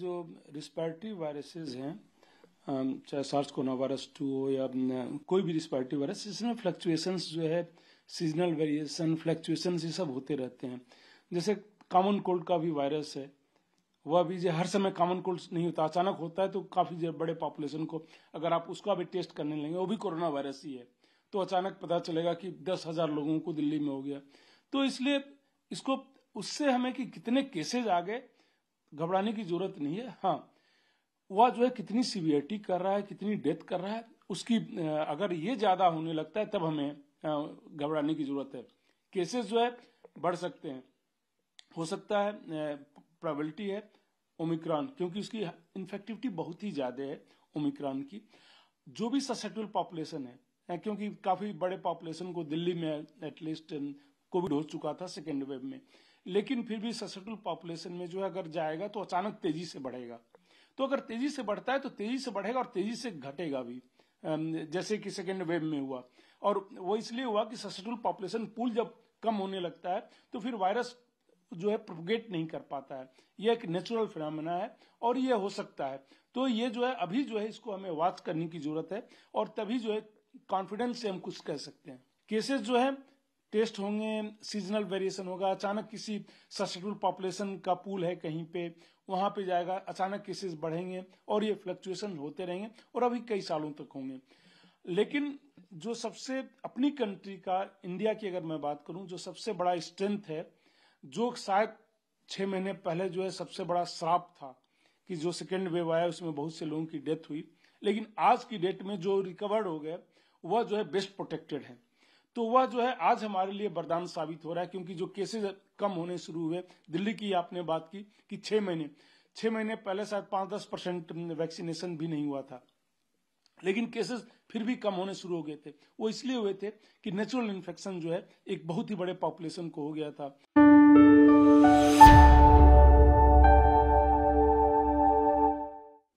जो respiratory viruses हैं चाहे सार्स कोरोना वायरस टू हो या कोई भी रिस्पायरेटरी वायरस इसमें फ्लक्चुएशंस जो है सीजनल वेरिएशन फ्लक्चुएशंस ये सब होते रहते हैं जैसे कॉमन कोल्ड का भी वायरस है वह अभी जो हर समय कॉमन कोल्ड नहीं होता अचानक होता है तो काफी बड़े पॉपुलेशन को अगर आप उसका अभी टेस्ट करने लेंगे वो भी कोरोना वायरस ही है तो अचानक पता चलेगा कि दस हजार लोगों को दिल्ली में हो गया तो इसलिए इसको उससे हमें कि कितने केसेज आ गए घबराने की जरूरत नहीं है हाँ वह जो है कितनी सीवियरिटी कर रहा है कितनी डेथ कर रहा है उसकी अगर ये ज्यादा होने लगता है तब हमें घबराने की जरूरत है केसेस जो है बढ़ सकते हैं हो सकता है प्रोबेबिलिटी है ओमिक्रॉन क्योंकि उसकी इन्फेक्टिविटी बहुत ही ज्यादा है ओमिक्रॉन की जो भी ससेटल पॉपुलेशन है क्योंकि काफी बड़े पॉपुलेशन को दिल्ली में एटलीस्ट कोविड हो चुका था सेकेंड वेव में लेकिन फिर भी ससेटल पॉपुलेशन में जो है अगर जाएगा तो अचानक तेजी से बढ़ेगा तो अगर तेजी से बढ़ता है तो तेजी से बढ़ेगा और तेजी से घटेगा भी जैसे कि सेकेंड वेव में हुआ और वो इसलिए हुआ कि ससेटल पॉपुलेशन पुल जब कम होने लगता है तो फिर वायरस जो है प्रोपगेट नहीं कर पाता है यह एक नेचुरल फिनमिना है और यह हो सकता है तो ये जो है अभी जो है इसको हमें वॉच करने की जरूरत है और तभी जो है कॉन्फिडेंस से हम कुछ कह सकते हैं केसेस जो है टेस्ट होंगे सीजनल वेरिएशन होगा अचानक किसी सस्टेनेबल पॉपुलेशन का पूल है कहीं पे वहां पे जाएगा अचानक केसेस बढ़ेंगे और ये फ्लक्चुएशन होते रहेंगे और अभी कई सालों तक होंगे लेकिन जो सबसे अपनी कंट्री का इंडिया की अगर मैं बात करूं जो सबसे बड़ा स्ट्रेंथ है जो शायद छह महीने पहले जो है सबसे बड़ा श्राप था कि जो सेकेंड वेव आया उसमें बहुत से लोगों की डेथ हुई लेकिन आज की डेट में जो रिकवर्ड हो गए वह जो है बेस्ट प्रोटेक्टेड है तो वह जो है आज हमारे लिए वरदान साबित हो रहा है क्योंकि जो केसेज कम होने शुरू हुए दिल्ली की आपने बात की कि छह महीने छह महीने पहले शायद पांच दस परसेंट वैक्सीनेशन भी नहीं हुआ था लेकिन केसेस फिर भी कम होने शुरू हो गए थे वो इसलिए हुए थे कि नेचुरल इन्फेक्शन जो है एक बहुत ही बड़े पॉपुलेशन को हो गया था